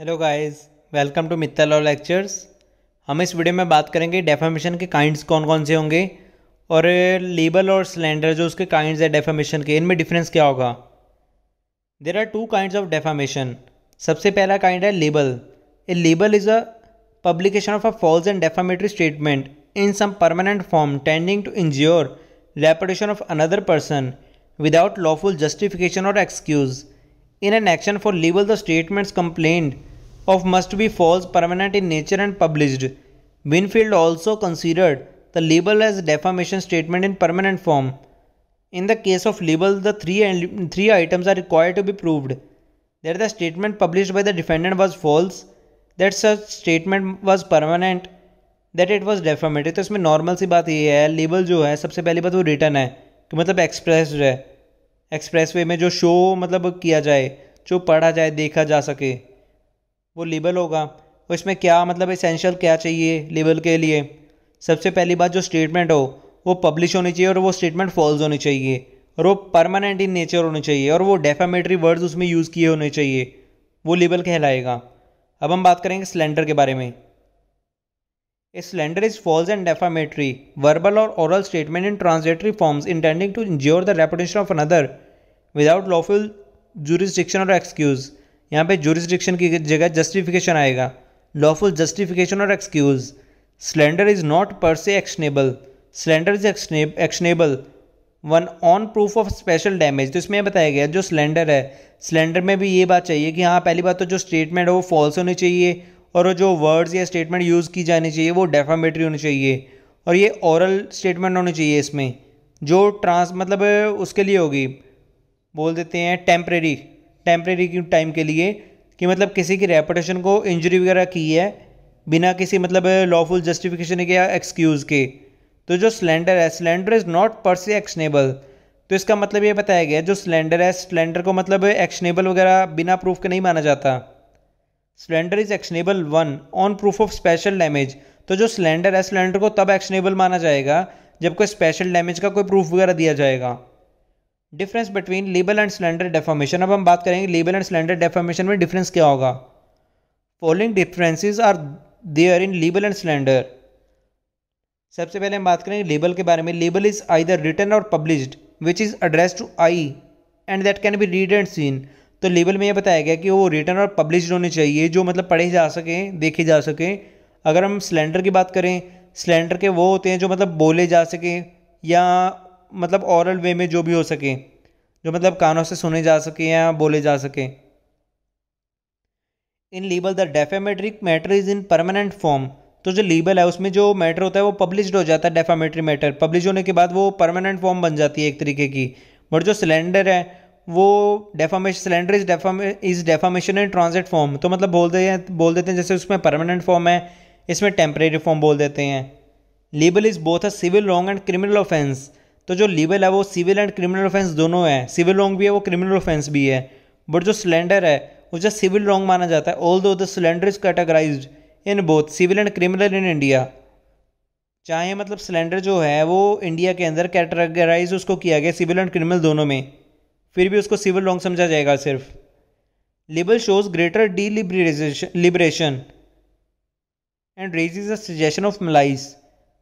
Hello guys welcome to Mittal और lectures हम इस वीडियो में बात करेंगे डेफामेशन के काइंड्स कौन कौन से होंगे और लेबल और सिलेंडर जो उसके काइंड्स है डेफामेशन के इनमें डिफरेंस क्या होगा there are two kinds of defamation सबसे पहला काइंड है libel a libel is a publication of a false and defamatory statement in some permanent form tending to injure reputation of another person without lawful justification और excuse in an action for libel, the statements complained of must be false, permanent in nature, and published. Winfield also considered the libel as defamation statement in permanent form. In the case of libel, the three, three items are required to be proved that the statement published by the defendant was false, that such statement was permanent, that it was defamatory. तो इसमें normal सी बात ये है label जो है सबसे पहली बात वो रिटर्न है कि मतलब एक्सप्रेस है एक्सप्रेसवे में जो शो मतलब किया जाए जो पढ़ा जाए देखा जा सके वो लेबल होगा और इसमें क्या मतलब इसेंशियल क्या चाहिए लेबल के लिए सबसे पहली बात जो स्टेटमेंट हो वो पब्लिश होनी चाहिए और वो स्टेटमेंट फॉल्स होनी चाहिए और वो परमानेंट इन नेचर होनी चाहिए और वो डेफामेटरी वर्ड्स उसमें यूज़ किए होने चाहिए वो लेबल कहलाएगा अब हम बात करेंगे सिलेंडर के बारे में slander is false and defamatory verbal और oral statement in transitory forms intending to injure the reputation of another without lawful jurisdiction और एक्सक्यूज़ यहाँ पे जूरिस्टिक्शन की जगह जस्टिफिकेशन आएगा लॉफुल जस्टिफिकेशन और excuse slander is not per se actionable slander is actionable one on proof of special damage तो इसमें बताया गया जो सिलेंडर है सिलेंडर में भी ये बात चाहिए कि हाँ पहली बात तो जो स्टेटमेंट है वो फॉल्स होनी चाहिए और जो वर्ड्स या स्टेटमेंट यूज़ की जानी चाहिए वो डेफामेटरी होनी चाहिए और ये औरल स्टेटमेंट होनी चाहिए इसमें जो ट्रांस मतलब उसके लिए होगी बोल देते हैं टेम्प्रेरी टेम्प्रेरी की टाइम के लिए कि मतलब किसी की रेपुटेशन को इंजरी वगैरह की है बिना किसी मतलब लॉफुल जस्टिफिकेशन के या एक्सक्यूज़ के तो जो सिलेंडर है cylinder is not per se actionable तो इसका मतलब ये बताया गया जो सिलेंडर है सिलेंडर को मतलब एक्शनेबल वगैरह बिना प्रूफ के नहीं माना जाता slander is actionable one on proof of special damage तो जो सिलेंडर है सिलेंडर को तब एक्शनेबल माना जाएगा जब कोई स्पेशल डैमेज का कोई प्रूफ वगैरह दिया जाएगा difference between libel and slander defamation अब हम बात करेंगे लेबल एंड सिलेंडर डेफॉर्मेशन में डिफरेंस क्या होगा following differences are there in libel and slander सबसे पहले हम बात करेंगे लेबल के बारे में लेबल इज आइदर रिटर्न और published which is addressed to eye and that can be read and seen तो लेबल में यह बताया गया कि वो रिटर्न और पब्लिश होने चाहिए जो मतलब पढ़े जा सकें देखे जा सकें अगर हम सिलेंडर की बात करें सिलेंडर के वो होते हैं जो मतलब बोले जा सकें या मतलब औरल वे में जो भी हो सके जो मतलब कानों से सुने जा सके या बोले जा सके in libel the defamatory matter is in permanent form तो जो लीबल है उसमें जो मैटर होता है वो पब्लिश हो जाता है डेफामेट्री मैटर पब्लिश होने के बाद वो परमानेंट फॉर्म बन जाती है एक तरीके की बट जो सिलेंडर है वो defamation slander is defame is defamation in transit form तो मतलब बोल देते हैं बोल देते हैं जैसे उसमें परमानेंट फॉर्म है इसमें टेम्परेरी फॉर्म बोल देते हैं libel is both a civil wrong and criminal offence तो जो लीवल है वो सिविल एंड क्रिमिनल ऑफेंस दोनों है सिविल रॉन्ग भी है वो क्रिमिनल ऑफेंस भी है बट जो सिलेंडर है उसे सिविल रॉन्ग माना जाता है although the slander is categorize in both civil and criminal in India चाहे मतलब सिलेंडर जो है वो इंडिया के अंदर कैटेगराइज उसको किया गया सिविल एंड क्रिमिनल दोनों में फिर भी उसको सिविल रॉन्ग समझा जाएगा सिर्फ libel shows greater deliberation and rage is a suggestion of malice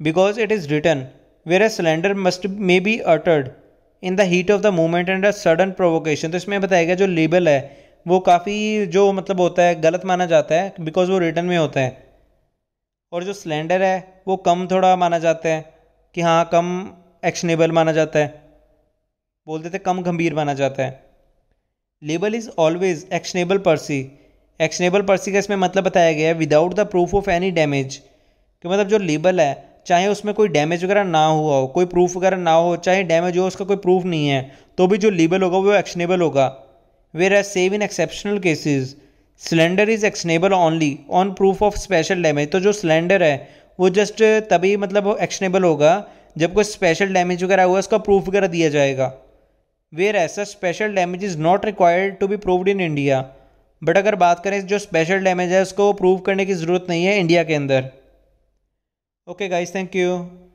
because it is written a slander must may be uttered in the heat of the moment and a sudden provocation तो इसमें बताया गया जो label है वो काफ़ी जो मतलब होता है गलत माना जाता है बिकॉज वो रिटर्न में होता है और जो सिलेंडर है वो कम थोड़ा माना जाता है कि हाँ कम एक्शनेबल माना जाता है बोलते थे कम गंभीर माना जाता है libel is always actionable per se actionable per se का इसमें मतलब बताया गया है without the proof of any damage कि मतलब जो लेबल है चाहे उसमें कोई डैमेज वगैरह ना हुआ हो कोई प्रूफ वगैरह ना हो चाहे डैमेज हो उसका कोई प्रूफ नहीं है तो भी जो लीबल होगा वो एक्शनेबल होगा where are save in exceptional cases slander is actionable only on proof of special damage तो जो सिलेंडर है वो जस्ट तभी मतलब एक्शनेबल होगा जब कोई स्पेशल डैमेज वगैरह हुआ उसका प्रूफ वगैरह दिया जाएगा वेर ऐसा special damage is not required to be proved in India but अगर बात करें जो स्पेशल डैमेज है उसको प्रूव करने की ज़रूरत नहीं है इंडिया के अंदर Okay guys, thank you.